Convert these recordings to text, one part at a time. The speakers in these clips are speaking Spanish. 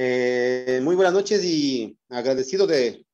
Eh, muy buenas noches y agradecido de...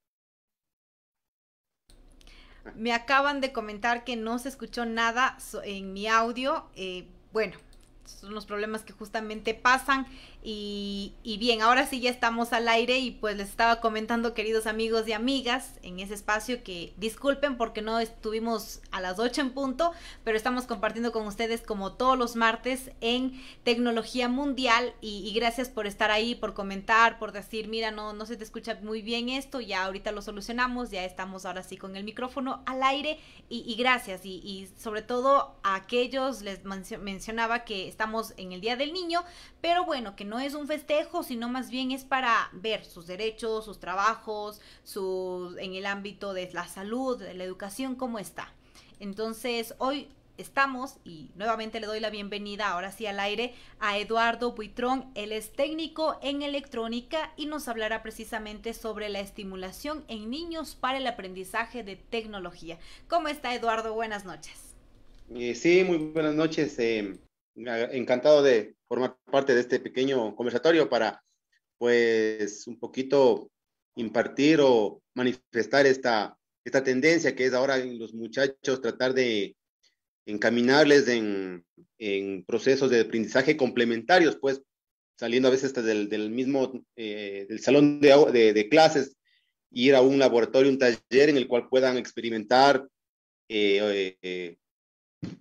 Me acaban de comentar que no se escuchó nada en mi audio. Eh, bueno, son los problemas que justamente pasan y, bien, ahora sí ya estamos al aire y pues les estaba comentando, queridos amigos y amigas, en ese espacio que disculpen porque no estuvimos a las 8 en punto, pero estamos compartiendo con ustedes como todos los martes en Tecnología Mundial y, gracias por estar ahí, por comentar, por decir, mira, no, no se te escucha muy bien esto, ya ahorita lo solucionamos, ya estamos ahora sí con el micrófono al aire y, y gracias y, sobre todo a aquellos, les mencionaba que estamos en el Día del Niño, pero bueno, que no no es un festejo, sino más bien es para ver sus derechos, sus trabajos, sus, en el ámbito de la salud, de la educación, cómo está. Entonces, hoy estamos, y nuevamente le doy la bienvenida ahora sí al aire, a Eduardo Buitrón. Él es técnico en electrónica y nos hablará precisamente sobre la estimulación en niños para el aprendizaje de tecnología. ¿Cómo está Eduardo? Buenas noches. Eh, sí, muy buenas noches. Eh, encantado de, formar parte de este pequeño conversatorio para, pues, un poquito impartir o manifestar esta, esta tendencia que es ahora en los muchachos tratar de encaminarles en, en procesos de aprendizaje complementarios, pues saliendo a veces del, del mismo, eh, del salón de, de, de, clases, ir a un laboratorio, un taller en el cual puedan experimentar, eh, eh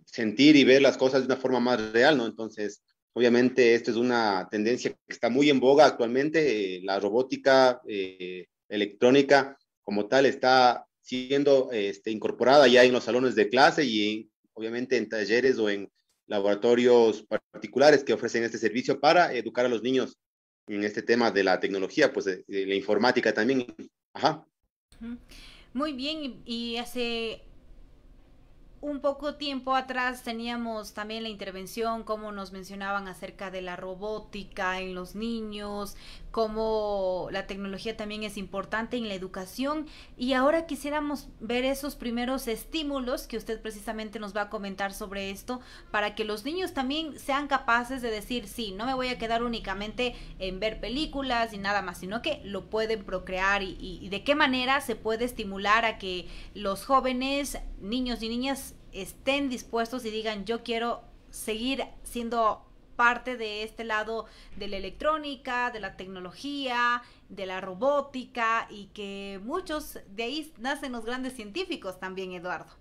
sentir y ver las cosas de una forma más real, ¿no? Entonces, Obviamente, esta es una tendencia que está muy en boga actualmente. Eh, la robótica eh, electrónica como tal está siendo este, incorporada ya en los salones de clase y obviamente en talleres o en laboratorios particulares que ofrecen este servicio para educar a los niños en este tema de la tecnología, pues la informática también. Ajá. Muy bien, y hace un poco tiempo atrás teníamos también la intervención, como nos mencionaban acerca de la robótica en los niños, cómo la tecnología también es importante en la educación y ahora quisiéramos ver esos primeros estímulos que usted precisamente nos va a comentar sobre esto para que los niños también sean capaces de decir, sí, no me voy a quedar únicamente en ver películas y nada más, sino que lo pueden procrear y, y de qué manera se puede estimular a que los jóvenes, niños y niñas estén dispuestos y digan yo quiero seguir siendo parte de este lado de la electrónica, de la tecnología, de la robótica y que muchos de ahí nacen los grandes científicos también, Eduardo.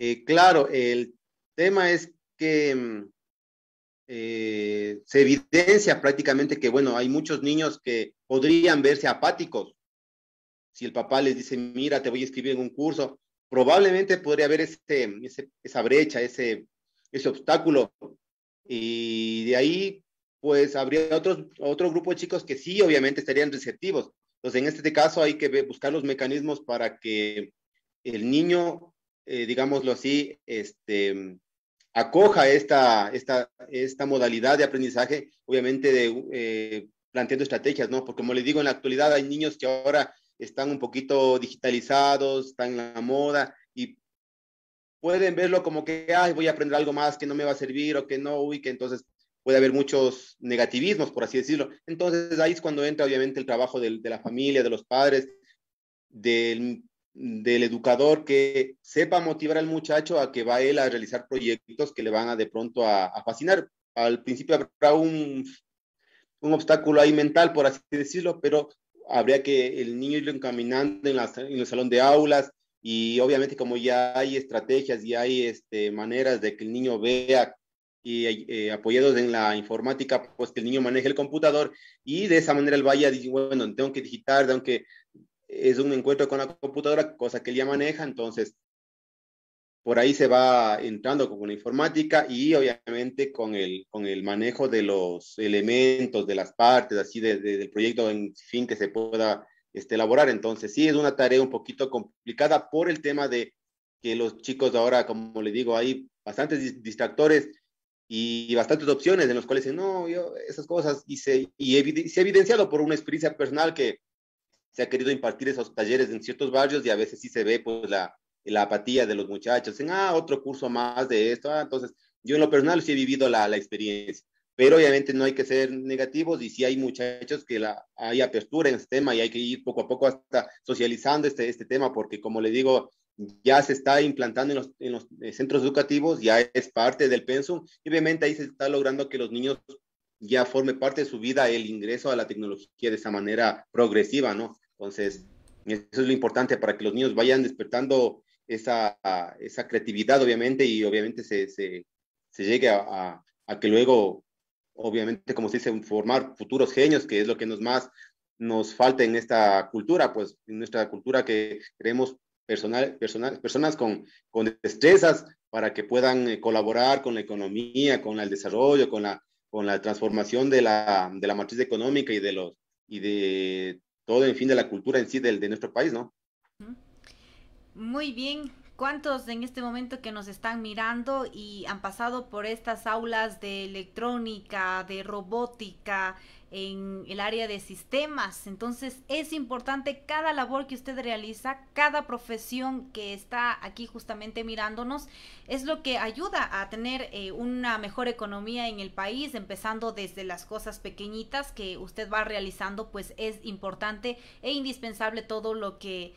Eh, claro, el tema es que mm, eh, se evidencia prácticamente que, bueno, hay muchos niños que podrían verse apáticos. Si el papá les dice, mira, te voy a escribir en un curso, probablemente podría haber este, esa brecha, ese, ese obstáculo. Y de ahí, pues habría otros, otro grupo de chicos que sí, obviamente, estarían receptivos. Entonces, en este caso hay que buscar los mecanismos para que el niño, eh, digámoslo así, este, acoja esta, esta, esta modalidad de aprendizaje, obviamente de, eh, planteando estrategias, ¿no? Porque como le digo, en la actualidad hay niños que ahora están un poquito digitalizados, están en la moda y pueden verlo como que, ay, voy a aprender algo más que no me va a servir o que no, uy, que entonces puede haber muchos negativismos, por así decirlo. Entonces ahí es cuando entra obviamente el trabajo de la familia, de los padres, del, educador que sepa motivar al muchacho a que va él a realizar proyectos que le van a de pronto a, fascinar. Al principio habrá un, un obstáculo ahí mental, por así decirlo, pero habría que el niño irlo encaminando en, el salón de aulas y obviamente como ya hay estrategias y hay este, maneras de que el niño vea y eh, eh, apoyados en la informática, pues que el niño maneje el computador y de esa manera él vaya, diciendo, bueno, tengo que digitar, aunque es un encuentro con la computadora, cosa que él ya maneja, entonces por ahí se va entrando con la informática y obviamente con el, con el manejo de los elementos, de las partes, así del proyecto en fin que se pueda este, elaborar. Entonces, sí, es una tarea un poquito complicada por el tema de que los chicos ahora, como le digo, hay bastantes distractores y bastantes opciones en los cuales dicen, no, yo esas cosas, y se, y se ha evidenciado por una experiencia personal que se ha querido impartir esos talleres en ciertos barrios y a veces sí se ve pues la, la apatía de los muchachos, en, ah, otro curso más de esto, ah, entonces yo en lo personal sí he vivido la, la, experiencia, pero obviamente no hay que ser negativos y sí hay muchachos que la, hay apertura en este tema y hay que ir poco a poco hasta socializando este, este tema, porque como le digo, ya se está implantando en los, en los eh, centros educativos, ya es parte del pensum y obviamente ahí se está logrando que los niños ya forme parte de su vida el ingreso a la tecnología de esa manera progresiva, ¿no? Entonces, eso es lo importante para que los niños vayan despertando esa, esa creatividad, obviamente, y obviamente se, se, llegue a, que luego, obviamente, como se dice, formar futuros genios, que es lo que nos más nos falta en esta cultura, pues en nuestra cultura que creemos personal, personas con, destrezas para que puedan eh, colaborar con la economía, con el desarrollo, con la, con la transformación de la, de matriz económica y de los y de todo, en fin, de la cultura en sí de, de nuestro país, ¿no? Muy bien. ¿Cuántos en este momento que nos están mirando y han pasado por estas aulas de electrónica, de robótica, en el área de sistemas? Entonces es importante cada labor que usted realiza, cada profesión que está aquí justamente mirándonos, es lo que ayuda a tener eh, una mejor economía en el país, empezando desde las cosas pequeñitas que usted va realizando, pues es importante e indispensable todo lo que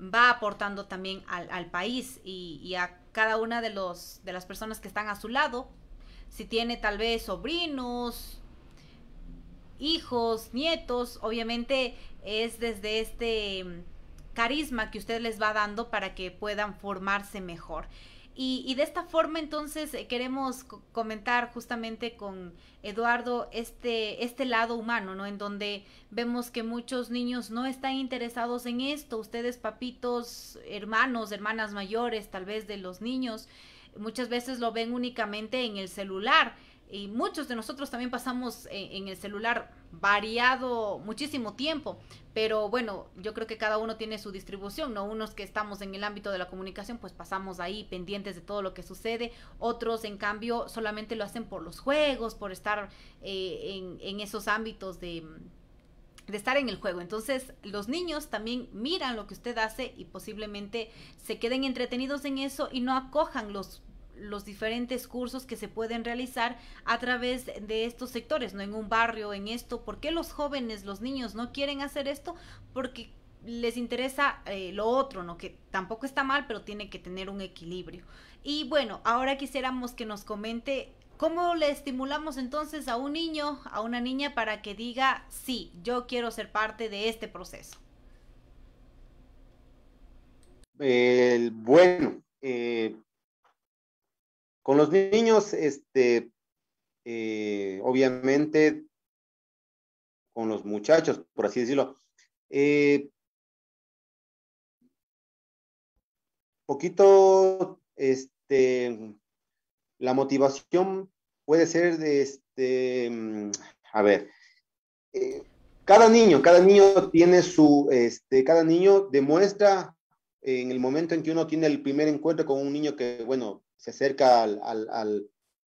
va aportando también al, al país y, a cada una de, los, de las personas que están a su lado. Si tiene tal vez sobrinos, hijos, nietos, obviamente es desde este mm, carisma que usted les va dando para que puedan formarse mejor. Y, de esta forma entonces eh, queremos comentar justamente con Eduardo este, este lado humano, ¿no? En donde vemos que muchos niños no están interesados en esto, ustedes papitos, hermanos, hermanas mayores tal vez de los niños, muchas veces lo ven únicamente en el celular y muchos de nosotros también pasamos en, el celular variado muchísimo tiempo, pero bueno, yo creo que cada uno tiene su distribución, ¿no? Unos que estamos en el ámbito de la comunicación, pues pasamos ahí pendientes de todo lo que sucede, otros en cambio solamente lo hacen por los juegos, por estar eh, en, esos ámbitos de, de estar en el juego. Entonces, los niños también miran lo que usted hace y posiblemente se queden entretenidos en eso y no acojan los los diferentes cursos que se pueden realizar a través de estos sectores, no en un barrio, en esto. ¿Por qué los jóvenes, los niños no quieren hacer esto? Porque les interesa eh, lo otro, ¿no? Que tampoco está mal, pero tiene que tener un equilibrio. Y bueno, ahora quisiéramos que nos comente ¿Cómo le estimulamos entonces a un niño, a una niña, para que diga, sí, yo quiero ser parte de este proceso? bueno, eh, con los niños, este, eh, obviamente, con los muchachos, por así decirlo, eh, poquito, este, la motivación puede ser de, este, mm, a ver, eh, cada niño, cada niño tiene su, este, cada niño demuestra en el momento en que uno tiene el primer encuentro con un niño que, bueno, se acerca al,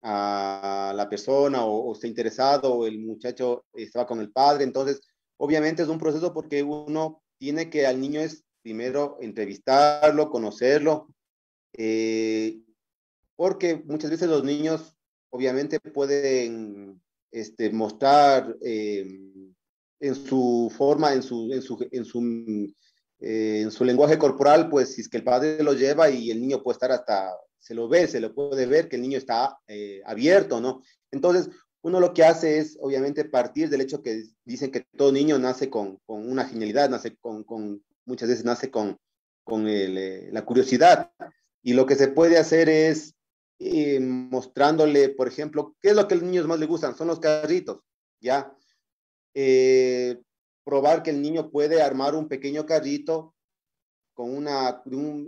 a la persona o, está interesado o el muchacho estaba con el padre. Entonces, obviamente es un proceso porque uno tiene que al niño es primero entrevistarlo, conocerlo, eh, porque muchas veces los niños obviamente pueden este, mostrar eh, en su forma, en su, en su, su, eh, en su lenguaje corporal, pues si es que el padre lo lleva y el niño puede estar hasta se lo ve, se lo puede ver que el niño está eh, abierto, ¿no? Entonces, uno lo que hace es, obviamente, partir del hecho que dicen que todo niño nace con, una genialidad, nace con, muchas veces nace con, con eh, la curiosidad. Y lo que se puede hacer es eh, mostrándole, por ejemplo, qué es lo que a los niños más le gustan, son los carritos, ¿ya? probar que el niño puede armar un pequeño carrito una,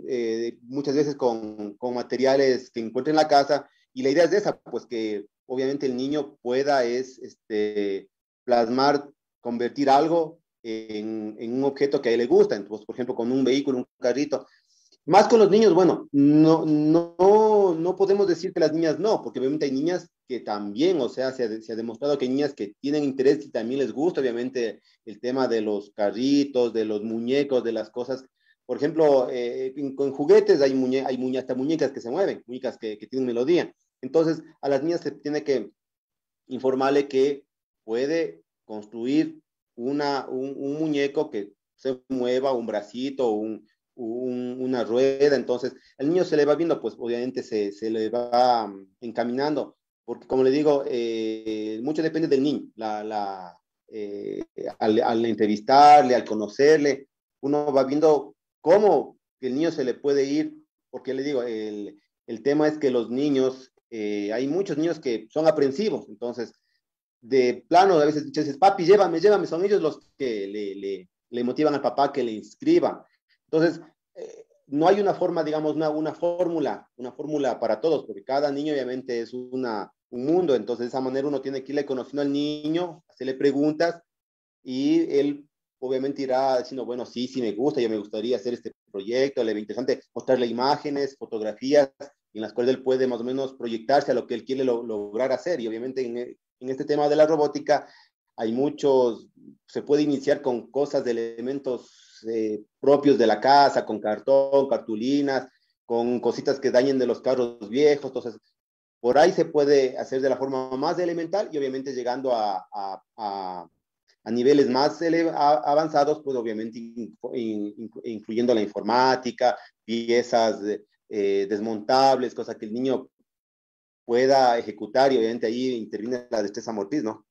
eh, muchas veces con, con, materiales que encuentre en la casa. Y la idea es esa, pues que obviamente el niño pueda es, este, plasmar, convertir algo en, en un objeto que a él le gusta. Entonces, por ejemplo, con un vehículo, un carrito. Más con los niños, bueno, no, no, no podemos decir que las niñas no, porque obviamente hay niñas que también, o sea, se ha, demostrado que hay niñas que tienen interés y también les gusta, obviamente, el tema de los carritos, de los muñecos, de las cosas por ejemplo, eh, con juguetes hay, hay muñecas que se mueven, muñecas que, tienen melodía. Entonces, a las niñas se tiene que informarle que puede construir una, un, muñeco que se mueva, un bracito, un, una rueda. Entonces, el niño se le va viendo, pues obviamente se, se le va mm, encaminando, porque como le digo, eh, mucho depende del niño. La, eh, al, al entrevistarle, al conocerle, uno va viendo ¿Cómo el niño se le puede ir? Porque le digo, el, tema es que los niños, eh, hay muchos niños que son aprensivos, entonces, de plano, a veces dices, papi, llévame, llévame, son ellos los que le, motivan al papá que le inscriba, Entonces, eh, no hay una forma, digamos, una, fórmula, una fórmula para todos, porque cada niño obviamente es un mundo, entonces de esa manera uno tiene que irle conociendo al niño, hacerle preguntas y él obviamente irá diciendo, bueno, sí, sí me gusta, ya me gustaría hacer este proyecto, le ve interesante mostrarle imágenes, fotografías, en las cuales él puede más o menos proyectarse a lo que él quiere lograr hacer. Y obviamente en, este tema de la robótica hay muchos, se puede iniciar con cosas de elementos eh, propios de la casa, con cartón, cartulinas, con cositas que dañen de los carros viejos. Entonces, por ahí se puede hacer de la forma más elemental y obviamente llegando a a niveles más avanzados, pues obviamente incluyendo la informática, piezas eh, desmontables, cosas que el niño pueda ejecutar y obviamente ahí interviene la destreza mortis, ¿no?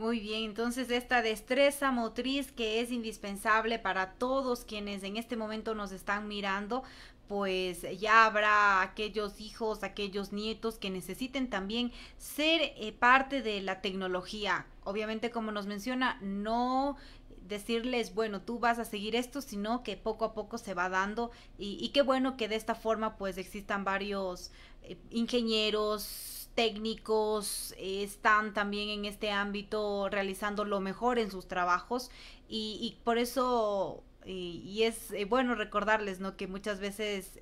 Muy bien, entonces esta destreza motriz que es indispensable para todos quienes en este momento nos están mirando, pues ya habrá aquellos hijos, aquellos nietos que necesiten también ser eh, parte de la tecnología. Obviamente, como nos menciona, no decirles, bueno, tú vas a seguir esto, sino que poco a poco se va dando y, qué bueno que de esta forma pues existan varios eh, ingenieros, técnicos eh, están también en este ámbito realizando lo mejor en sus trabajos y, por eso, eh, y, es eh, bueno recordarles, ¿no? Que muchas veces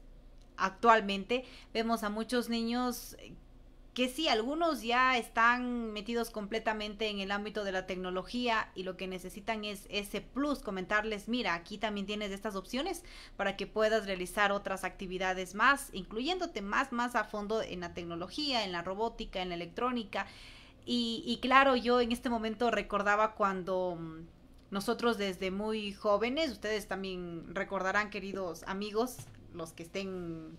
actualmente vemos a muchos niños que sí, algunos ya están metidos completamente en el ámbito de la tecnología y lo que necesitan es ese plus, comentarles, mira, aquí también tienes estas opciones para que puedas realizar otras actividades más, incluyéndote más, más a fondo en la tecnología, en la robótica, en la electrónica. Y, y claro, yo en este momento recordaba cuando mm, nosotros desde muy jóvenes, ustedes también recordarán, queridos amigos, los que estén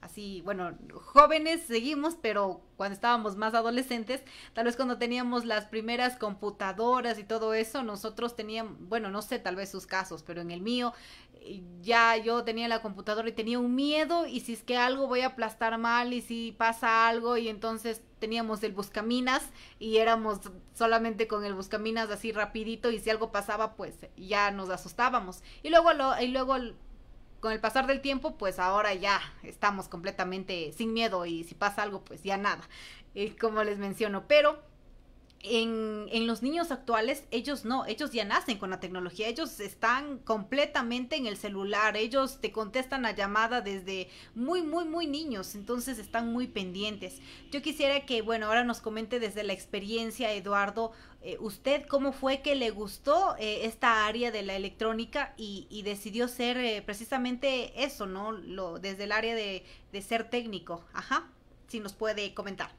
así, bueno, jóvenes seguimos, pero cuando estábamos más adolescentes, tal vez cuando teníamos las primeras computadoras y todo eso, nosotros teníamos, bueno, no sé tal vez sus casos, pero en el mío eh, ya yo tenía la computadora y tenía un miedo y si es que algo voy a aplastar mal y si pasa algo y entonces teníamos el buscaminas y éramos solamente con el buscaminas así rapidito y si algo pasaba pues ya nos asustábamos y luego lo, y luego con el pasar del tiempo, pues ahora ya estamos completamente sin miedo y si pasa algo, pues ya nada, eh, como les menciono. Pero en, los niños actuales, ellos no, ellos ya nacen con la tecnología, ellos están completamente en el celular, ellos te contestan la llamada desde muy, muy, muy niños, entonces están muy pendientes. Yo quisiera que, bueno, ahora nos comente desde la experiencia, Eduardo, eh, usted cómo fue que le gustó eh, esta área de la electrónica y, decidió ser eh, precisamente eso, ¿no? Lo, desde el área de ser técnico, ajá, si nos puede comentar.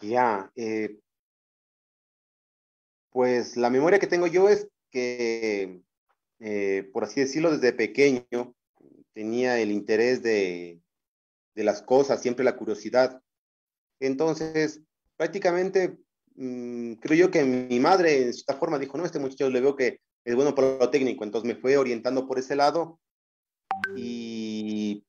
Ya, eh, pues la memoria que tengo yo es que, eh, por así decirlo, desde pequeño tenía el interés de, las cosas, siempre la curiosidad. Entonces, prácticamente mm, creo yo que mi madre, en cierta forma, dijo, no, este muchacho le veo que es bueno para lo técnico, entonces me fue orientando por ese lado y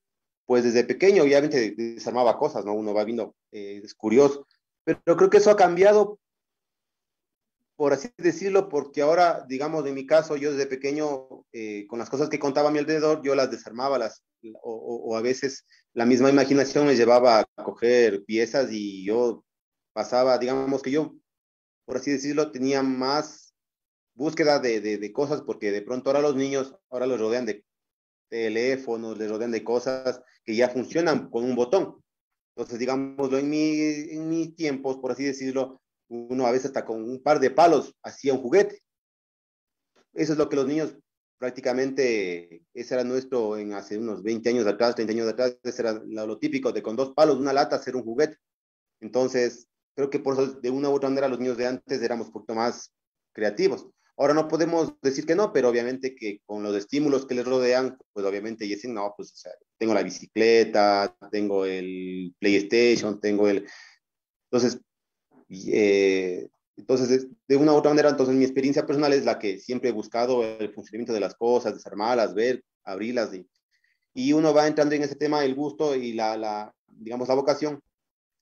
pues desde pequeño obviamente desarmaba cosas, ¿no? Uno va viendo, eh, es curioso, pero creo que eso ha cambiado, por así decirlo, porque ahora, digamos, en mi caso, yo desde pequeño, eh, con las cosas que contaba a mi alrededor, yo las desarmaba, las, o, a veces la misma imaginación me llevaba a coger piezas y yo pasaba, digamos que yo, por así decirlo, tenía más búsqueda de, de, de, cosas, porque de pronto ahora los niños, ahora los rodean de teléfonos, les rodean de cosas que ya funcionan con un botón. Entonces, digámoslo, en, en mis tiempos, por así decirlo, uno a veces hasta con un par de palos hacía un juguete. Eso es lo que los niños prácticamente, ese era nuestro, en hace unos 20 años atrás, 30 años atrás, ese era lo típico, de con dos palos, una lata, hacer un juguete. Entonces, creo que por eso, de una u otra manera, los niños de antes éramos un poquito más creativos. Ahora no podemos decir que no, pero obviamente que con los estímulos que les rodean, pues obviamente dicen, no, pues o sea, tengo la bicicleta, tengo el PlayStation, tengo el... Entonces, eh, entonces, de una u otra manera, entonces mi experiencia personal es la que siempre he buscado el funcionamiento de las cosas, desarmarlas, ver, abrirlas. Y, y uno va entrando en ese tema el gusto y la, digamos, la vocación.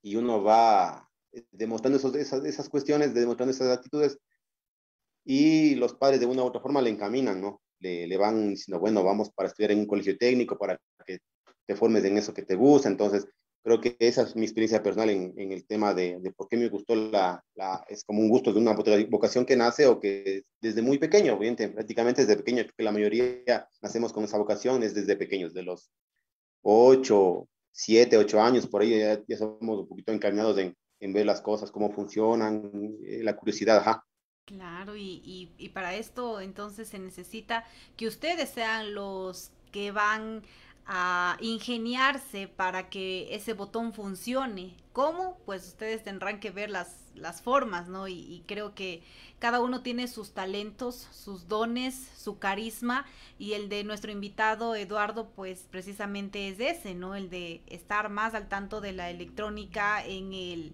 Y uno va demostrando esas, esas, cuestiones, demostrando esas actitudes. Y los padres de una u otra forma le encaminan, ¿no? Le, le van diciendo, bueno, vamos para estudiar en un colegio técnico, para que formes en eso que te gusta. Entonces, creo que esa es mi experiencia personal en, el tema de, por qué me gustó la, es como un gusto de una vocación que nace o que desde muy pequeño, obviamente, prácticamente desde pequeño, que la mayoría nacemos con esa vocación es desde pequeños, de los ocho, siete, ocho años, por ahí ya, somos un poquito encaminados en, ver las cosas, cómo funcionan, eh, la curiosidad, ajá. Claro, y, y para esto entonces se necesita que ustedes sean los que van a ingeniarse para que ese botón funcione. ¿Cómo? Pues ustedes tendrán que ver las, las formas, ¿no? Y, y, creo que cada uno tiene sus talentos, sus dones, su carisma y el de nuestro invitado Eduardo, pues precisamente es ese, ¿no? El de estar más al tanto de la electrónica en el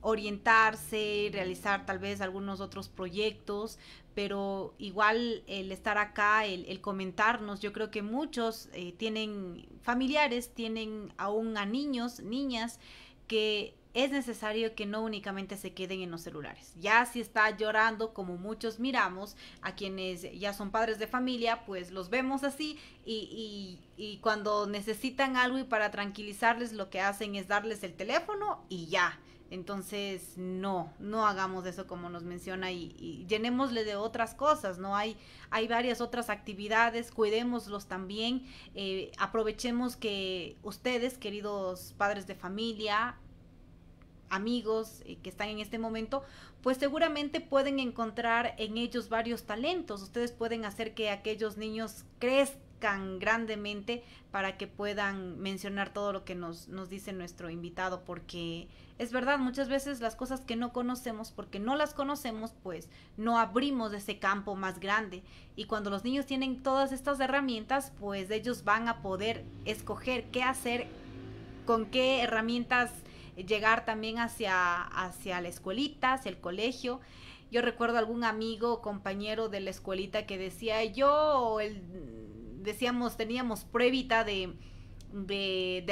orientarse, realizar tal vez algunos otros proyectos, pero igual el estar acá, el, comentarnos, yo creo que muchos eh, tienen familiares, tienen aún a niños, niñas, que es necesario que no únicamente se queden en los celulares. Ya si está llorando, como muchos miramos, a quienes ya son padres de familia, pues los vemos así y, y cuando necesitan algo y para tranquilizarles lo que hacen es darles el teléfono y ya entonces, no, no hagamos eso como nos menciona y, llenémosle de otras cosas, ¿no? Hay, hay varias otras actividades, cuidémoslos también, eh, aprovechemos que ustedes, queridos padres de familia, amigos eh, que están en este momento, pues seguramente pueden encontrar en ellos varios talentos, ustedes pueden hacer que aquellos niños crezcan grandemente para que puedan mencionar todo lo que nos, nos dice nuestro invitado, porque es verdad, muchas veces las cosas que no conocemos, porque no las conocemos, pues no abrimos ese campo más grande. Y cuando los niños tienen todas estas herramientas, pues ellos van a poder escoger qué hacer, con qué herramientas llegar también hacia, hacia la escuelita, hacia el colegio. Yo recuerdo algún amigo, compañero de la escuelita que decía, yo el decíamos, teníamos pruebita de,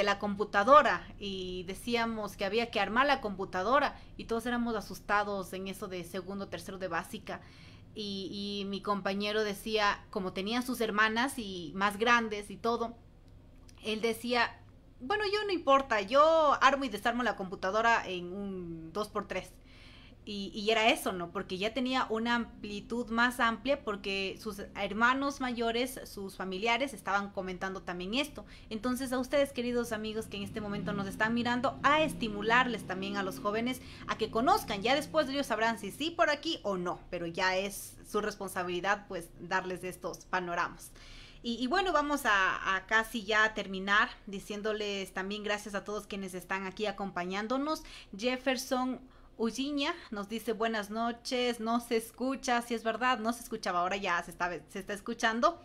la computadora y decíamos que había que armar la computadora y todos éramos asustados en eso de segundo, tercero de básica. Y, y mi compañero decía, como tenía sus hermanas y más grandes y todo, él decía, bueno, yo no importa, yo armo y desarmo la computadora en un 2x3. Y, era eso, ¿no? Porque ya tenía una amplitud más amplia porque sus hermanos mayores, sus familiares estaban comentando también esto. Entonces a ustedes, queridos amigos que en este momento nos están mirando, a estimularles también a los jóvenes a que conozcan. Ya después ellos sabrán si sí por aquí o no, pero ya es su responsabilidad pues darles estos panoramas. Y, bueno, vamos a, casi ya terminar diciéndoles también gracias a todos quienes están aquí acompañándonos. Jefferson Ulliña nos dice buenas noches, no se escucha, si es verdad, no se escuchaba, ahora ya se está, se está escuchando.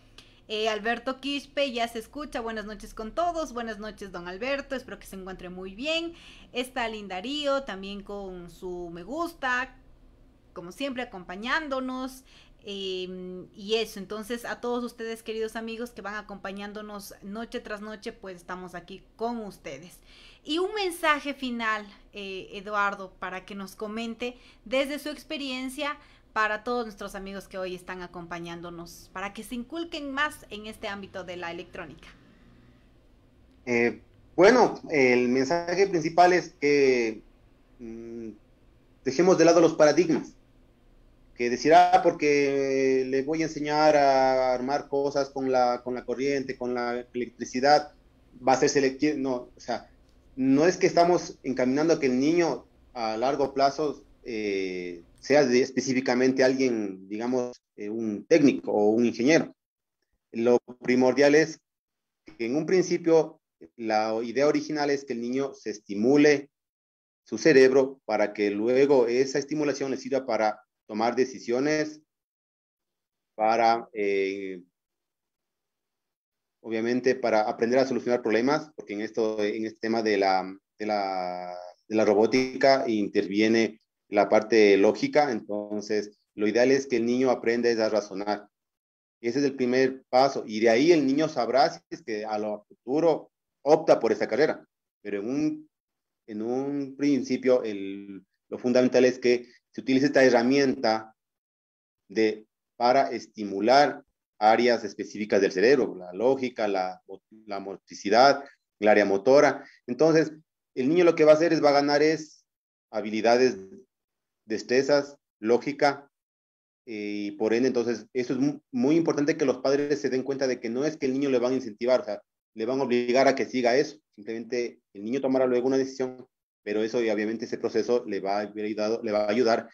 Eh, Alberto Quispe ya se escucha, buenas noches con todos, buenas noches don Alberto, espero que se encuentre muy bien. Está Lindarío también con su me gusta, como siempre acompañándonos. Em, y eso, entonces a todos ustedes queridos amigos que van acompañándonos noche tras noche, pues estamos aquí con ustedes. Y un mensaje final, eh, Eduardo, para que nos comente desde su experiencia para todos nuestros amigos que hoy están acompañándonos, para que se inculquen más en este ámbito de la electrónica. Eh, bueno, el mensaje principal es que mm, dejemos de lado los paradigmas decir, ah, porque le voy a enseñar a armar cosas con la, con la corriente, con la electricidad, va a ser selectivo. No, o sea, no es que estamos encaminando a que el niño a largo plazo eh, sea específicamente alguien, digamos, eh, un técnico o un ingeniero. Lo primordial es que en un principio la idea original es que el niño se estimule su cerebro para que luego esa estimulación le sirva para tomar decisiones para, eh, obviamente, para aprender a solucionar problemas, porque en, esto, en este tema de la, de la, de la robótica interviene la parte lógica, entonces lo ideal es que el niño aprenda a razonar. Ese es el primer paso. Y de ahí el niño sabrá si es que a lo futuro opta por esa carrera. Pero en un, en un principio, el, lo fundamental es que se utiliza esta herramienta de, para estimular áreas específicas del cerebro, la lógica, la, la motricidad, el área motora. Entonces, el niño lo que va a hacer es, va a ganar es habilidades, destrezas, lógica, eh, y por ende, entonces, eso es muy, muy, importante que los padres se den cuenta de que no es que el niño le van a incentivar, o sea, le van a obligar a que siga eso, simplemente el niño tomará luego una decisión pero eso y obviamente ese proceso le va, a ayudar, le va a ayudar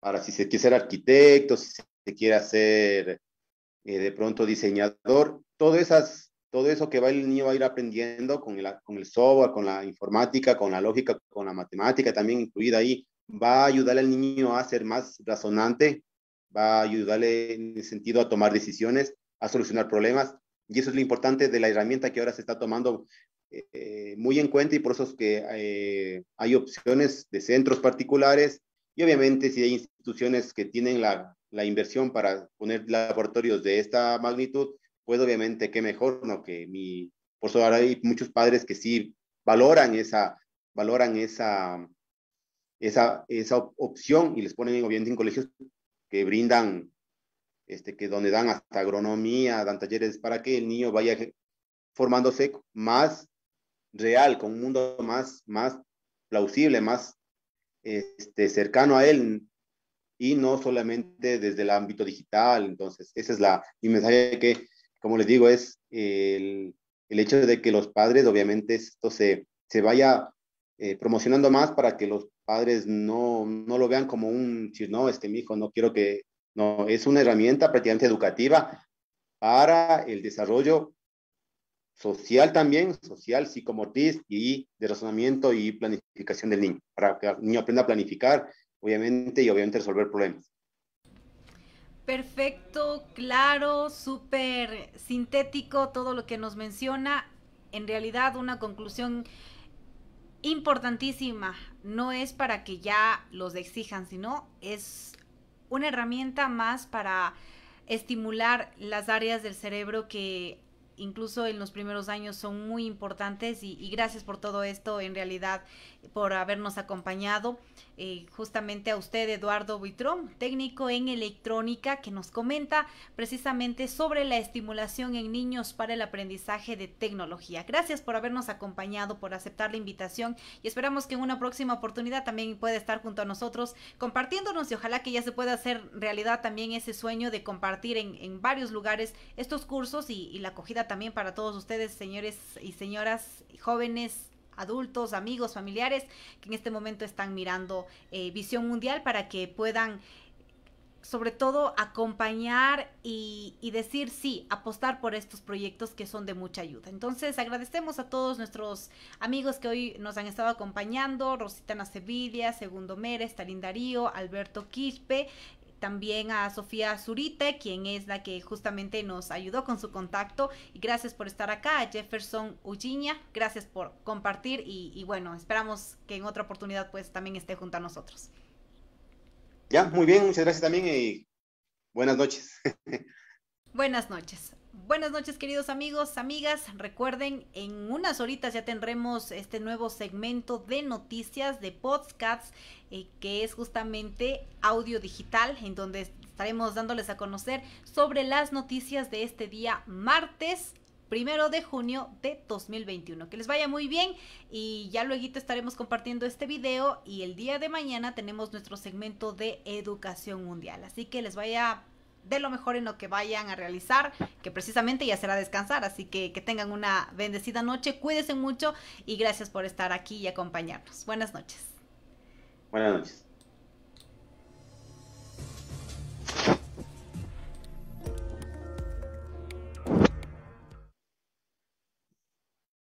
para si se quiere ser arquitecto, si se quiere hacer eh, de pronto diseñador, esas, todo eso que va el niño va a ir aprendiendo con el, con el software, con la informática, con la lógica, con la matemática también incluida ahí, va a ayudar al niño a ser más razonante, va a ayudarle en el sentido a tomar decisiones, a solucionar problemas. Y eso es lo importante de la herramienta que ahora se está tomando eh, muy en cuenta y por eso es que eh, hay opciones de centros particulares y obviamente si hay instituciones que tienen la, la, inversión para poner laboratorios de esta magnitud, pues obviamente qué mejor, ¿no? Que mi, por eso ahora hay muchos padres que sí valoran esa, valoran esa, esa, esa opción y les ponen obviamente en colegios que brindan, este, que donde dan hasta agronomía, dan talleres para que el niño vaya formándose más real, con un mundo más, más plausible, más este, cercano a él y no solamente desde el ámbito digital. Entonces, esa es la, mi mensaje que, como les digo, es el, hecho de que los padres, obviamente, esto se, se vaya eh, promocionando más para que los padres no, no lo vean como un, no, este mi hijo no quiero que, no, es una herramienta prácticamente educativa para el desarrollo social también, social, psicomotriz y de razonamiento y planificación del niño, para que el niño aprenda a planificar, obviamente, y obviamente resolver problemas. Perfecto, claro, súper sintético todo lo que nos menciona. En realidad una conclusión importantísima. No es para que ya los exijan, sino es una herramienta más para estimular las áreas del cerebro que incluso en los primeros años son muy importantes y, gracias por todo esto. En realidad por habernos acompañado eh, justamente a usted, Eduardo Buitrón, técnico en electrónica, que nos comenta precisamente sobre la estimulación en niños para el aprendizaje de tecnología. Gracias por habernos acompañado, por aceptar la invitación y esperamos que en una próxima oportunidad también pueda estar junto a nosotros compartiéndonos y ojalá que ya se pueda hacer realidad también ese sueño de compartir en, varios lugares estos cursos y, y la acogida también para todos ustedes, señores y señoras, jóvenes adultos, amigos, familiares que en este momento están mirando eh, Visión Mundial para que puedan sobre todo acompañar y, decir sí, apostar por estos proyectos que son de mucha ayuda. Entonces agradecemos a todos nuestros amigos que hoy nos han estado acompañando, Rosita Sevilla, Segundo Mérez, Talín Darío, Alberto Quispe, también a Sofía Zurite, quien es la que justamente nos ayudó con su contacto. Y gracias por estar acá, a Jefferson Ulliña, gracias por compartir y, y bueno, esperamos que en otra oportunidad pues también esté junto a nosotros. Ya, muy bien, muchas gracias también y buenas noches. Buenas noches. Buenas noches queridos amigos, amigas. Recuerden, en unas horitas ya tendremos este nuevo segmento de noticias de podcasts, eh, que es justamente audio digital, en donde estaremos dándoles a conocer sobre las noticias de este día martes primero de junio de 2021. Que les vaya muy bien y ya luego estaremos compartiendo este video y el día de mañana tenemos nuestro segmento de educación mundial. Así que les vaya de lo mejor en lo que vayan a realizar, que precisamente ya será descansar. Así que que tengan una bendecida noche, cuídense mucho y gracias por estar aquí y acompañarnos. Buenas noches. Buenas noches.